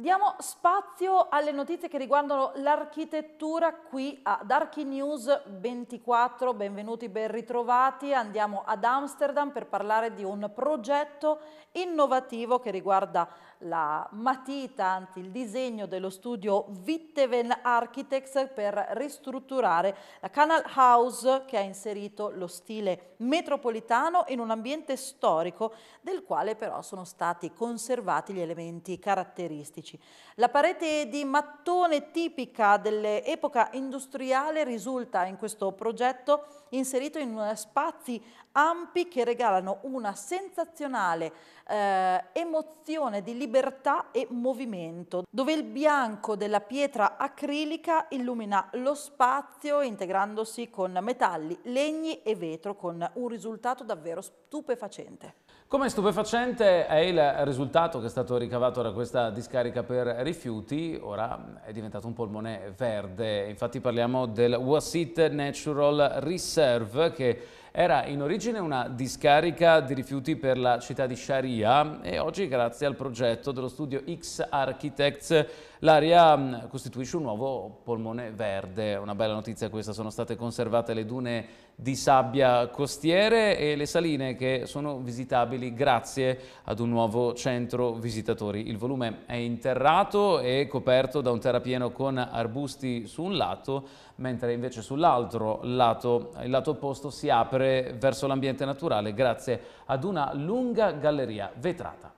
Diamo spazio alle notizie che riguardano l'architettura qui ad Archi News 24. Benvenuti, ben ritrovati. Andiamo ad Amsterdam per parlare di un progetto innovativo che riguarda la matita, anzi il disegno dello studio Witteven Architects per ristrutturare la Canal House che ha inserito lo stile metropolitano in un ambiente storico del quale però sono stati conservati gli elementi caratteristici edifici. La parete di mattone tipica dell'epoca industriale risulta in questo progetto inserito in spazi ampi che regalano una sensazionale eh, emozione di libertà e movimento, dove il bianco della pietra acrilica illumina lo spazio integrandosi con metalli, legni e vetro con un risultato davvero stupefacente. Come stupefacente è il risultato che è stato ricavato da questa discarica per rifiuti, ora è diventato un polmone verde. Infatti parliamo del Wasit Natural Reserve che era in origine una discarica di rifiuti per la città di Sharia e oggi grazie al progetto dello studio X Architects l'area mm, costituisce un nuovo polmone verde. Una bella notizia questa, sono state conservate le dune di sabbia costiere e le saline che sono visitabili grazie ad un nuovo centro visitatori. Il volume è interrato e coperto da un terrapieno con arbusti su un lato, mentre invece sull'altro lato, il lato opposto, si apre verso l'ambiente naturale grazie ad una lunga galleria vetrata.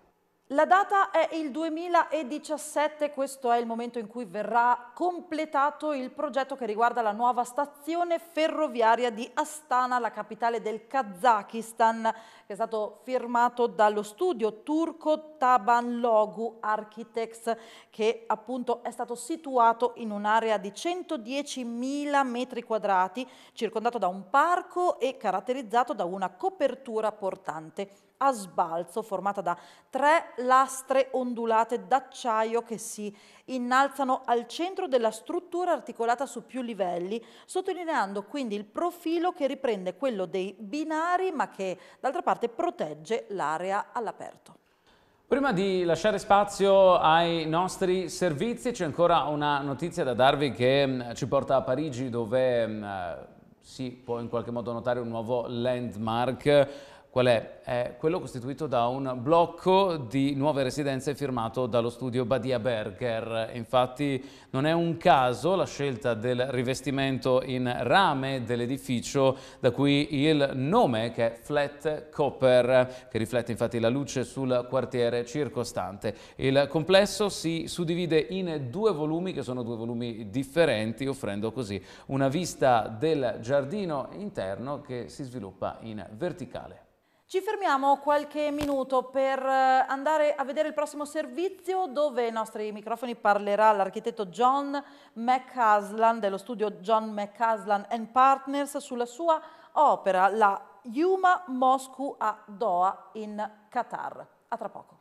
La data è il 2017, questo è il momento in cui verrà completato il progetto che riguarda la nuova stazione ferroviaria di Astana, la capitale del Kazakistan, che è stato firmato dallo studio turco Tabanlogu Architects, che appunto è stato situato in un'area di 110.000 metri quadrati, circondato da un parco e caratterizzato da una copertura portante a sbalzo formata da tre lastre ondulate d'acciaio che si innalzano al centro della struttura articolata su più livelli, sottolineando quindi il profilo che riprende quello dei binari ma che d'altra parte protegge l'area all'aperto. Prima di lasciare spazio ai nostri servizi c'è ancora una notizia da darvi che mm, ci porta a Parigi dove mm, eh, si può in qualche modo notare un nuovo landmark Qual è? È quello costituito da un blocco di nuove residenze firmato dallo studio Badia Berger. Infatti non è un caso la scelta del rivestimento in rame dell'edificio da cui il nome che è Flat Copper, che riflette infatti la luce sul quartiere circostante. Il complesso si suddivide in due volumi che sono due volumi differenti offrendo così una vista del giardino interno che si sviluppa in verticale. Ci fermiamo qualche minuto per eh, andare a vedere il prossimo servizio dove i nostri microfoni parlerà l'architetto John McCaslan dello studio John McCaslan Partners sulla sua opera, la Yuma Moscu a Doha in Qatar. A tra poco.